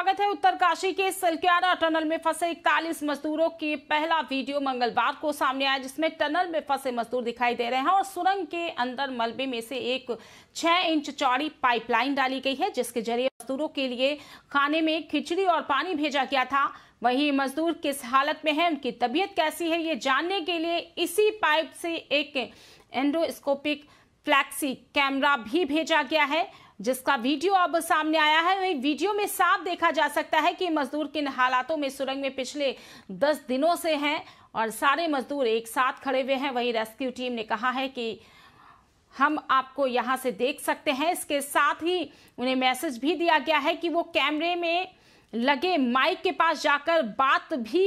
स्वागत है उत्तरकाशी के सलक्यारा टनल में फंसे इकतालीस मजदूरों के पहला वीडियो मंगलवार को सामने आया जिसमें टनल में फंसे मजदूर दिखाई दे रहे हैं और सुरंग के अंदर मलबे में से एक छह इंच चौड़ी पाइपलाइन डाली गई है जिसके जरिए मजदूरों के लिए खाने में खिचड़ी और पानी भेजा गया था वहीं मजदूर किस हालत में है उनकी तबीयत कैसी है ये जानने के लिए इसी पाइप से एक एंडोस्कोपिक फ्लैक्सी कैमरा भी भेजा गया है जिसका वीडियो अब सामने आया है वही वीडियो में साफ देखा जा सकता है कि मजदूर किन हालातों में सुरंग में पिछले दस दिनों से हैं और सारे मजदूर एक साथ खड़े हुए हैं वही रेस्क्यू टीम ने कहा है कि हम आपको यहां से देख सकते हैं इसके साथ ही उन्हें मैसेज भी दिया गया है कि वो कैमरे में लगे माइक के पास जाकर बात भी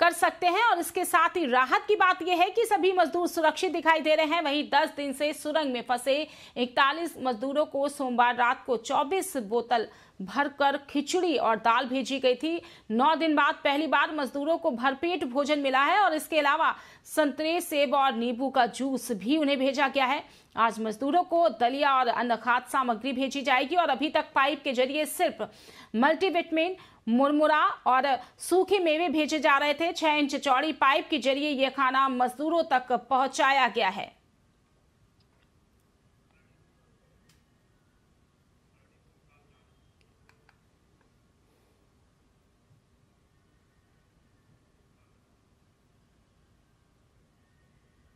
कर सकते हैं और इसके साथ ही राहत की बात यह है कि सभी मजदूर सुरक्षित दिखाई दे रहे हैं वहीं 10 दिन से सुरंग में फंसे 41 मजदूरों को सोमवार रात को 24 बोतल भरकर खिचड़ी और दाल भेजी गई थी नौ दिन बाद पहली बार मजदूरों को भरपेट भोजन मिला है और इसके अलावा संतरे सेब और नींबू का जूस भी उन्हें भेजा गया है आज मजदूरों को दलिया और अन्य खाद सामग्री भेजी जाएगी और अभी तक पाइप के जरिए सिर्फ मल्टीविटमिन मुरमुरा और सूखे मेवे भेजे जा रहे थे छह इंच चौड़ी पाइप के जरिए यह खाना मजदूरों तक पहुंचाया गया है